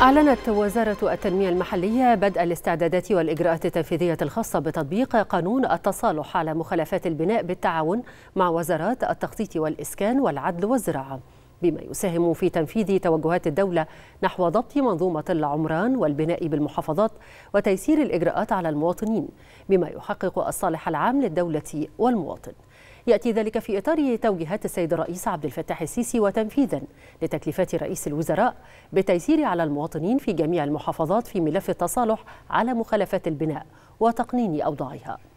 أعلنت وزارة التنمية المحلية بدء الاستعدادات والإجراءات التنفيذية الخاصة بتطبيق قانون التصالح على مخالفات البناء بالتعاون مع وزارات التخطيط والإسكان والعدل والزراعة. بما يساهم في تنفيذ توجهات الدولة نحو ضبط منظومة العمران والبناء بالمحافظات وتيسير الإجراءات على المواطنين بما يحقق الصالح العام للدولة والمواطن يأتي ذلك في إطار توجيهات السيد الرئيس عبد الفتاح السيسي وتنفيذا لتكليفات رئيس الوزراء بتيسير على المواطنين في جميع المحافظات في ملف التصالح على مخالفات البناء وتقنين أوضاعها